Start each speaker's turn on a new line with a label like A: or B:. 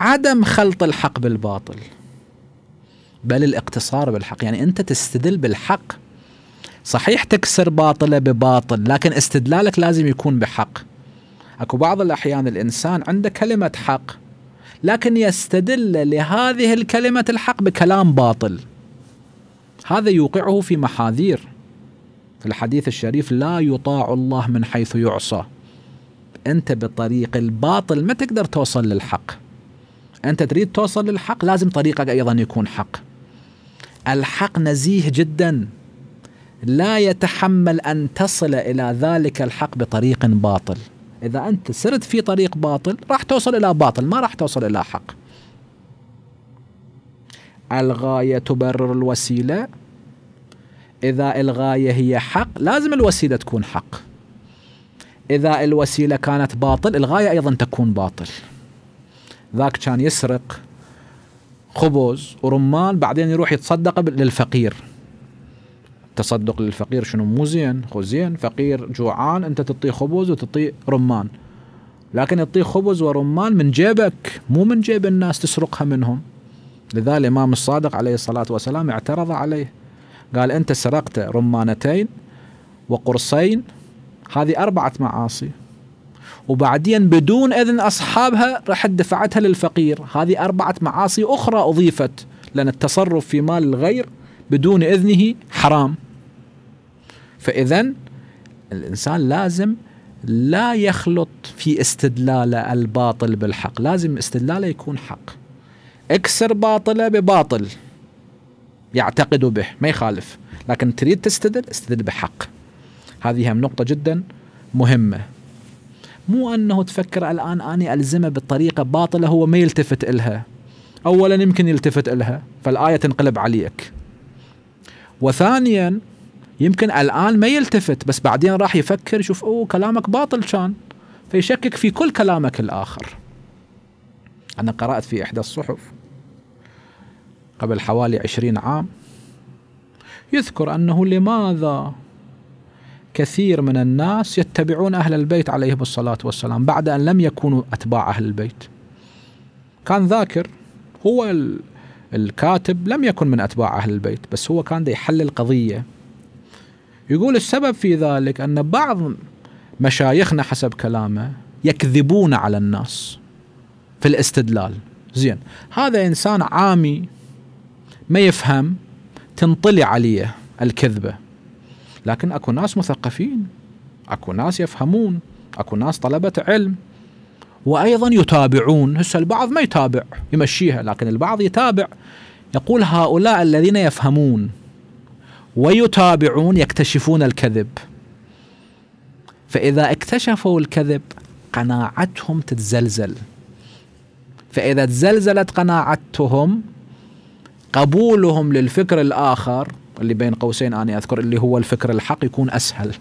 A: عدم خلط الحق بالباطل بل الاقتصار بالحق يعني أنت تستدل بالحق صحيح تكسر باطلة بباطل لكن استدلالك لازم يكون بحق أكو بعض الأحيان الإنسان عنده كلمة حق لكن يستدل لهذه الكلمة الحق بكلام باطل هذا يوقعه في محاذير في الحديث الشريف لا يطاع الله من حيث يعصى أنت بطريق الباطل ما تقدر توصل للحق أنت تريد توصل للحق لازم طريقك أيضا يكون حق الحق نزيه جدا لا يتحمل أن تصل إلى ذلك الحق بطريق باطل إذا أنت سرت في طريق باطل راح توصل إلى باطل ما راح توصل إلى حق الغاية تبرر الوسيلة إذا الغاية هي حق لازم الوسيلة تكون حق إذا الوسيلة كانت باطل الغاية أيضا تكون باطل ذاك كان يسرق خبز ورمان بعدين يروح يتصدق للفقير تصدق للفقير شنو مو زين خو زين فقير جوعان انت تعطيه خبز وتعطيه رمان لكن يعطيه خبز ورمان من جيبك مو من جيب الناس تسرقها منهم لذلك الامام الصادق عليه الصلاه والسلام اعترض عليه قال انت سرقت رمانتين وقرصين هذه اربعه معاصي وبعدين بدون اذن اصحابها راح دفعتها للفقير هذه اربعه معاصي اخرى اضيفت لان التصرف في مال الغير بدون اذنه حرام فاذا الانسان لازم لا يخلط في استدلاله الباطل بالحق لازم استدلاله يكون حق اكسر باطله بباطل يعتقد به ما يخالف لكن تريد تستدل استدل بحق هذه هم نقطه جدا مهمه مو انه تفكر الان اني الزمه بطريقه باطله هو ما يلتفت الها اولا يمكن يلتفت الها فالايه تنقلب عليك وثانيا يمكن الان ما يلتفت بس بعدين راح يفكر يشوف اوه كلامك باطل كان فيشكك في كل كلامك الاخر انا قرات في احدى الصحف قبل حوالي عشرين عام يذكر انه لماذا كثير من الناس يتبعون أهل البيت عليهم الصلاة والسلام بعد أن لم يكونوا أتباع أهل البيت كان ذاكر هو الكاتب لم يكن من أتباع أهل البيت بس هو كان يحلل قضية يقول السبب في ذلك أن بعض مشايخنا حسب كلامه يكذبون على الناس في الاستدلال زين هذا إنسان عامي ما يفهم تنطلي عليه الكذبة لكن اكو ناس مثقفين اكو ناس يفهمون اكو ناس طلبة علم وايضا يتابعون هسه البعض ما يتابع يمشيها لكن البعض يتابع يقول هؤلاء الذين يفهمون ويتابعون يكتشفون الكذب فاذا اكتشفوا الكذب قناعتهم تتزلزل فاذا تزلزلت قناعتهم قبولهم للفكر الاخر اللي بين قوسين أنا أذكر اللي هو الفكر الحق يكون أسهل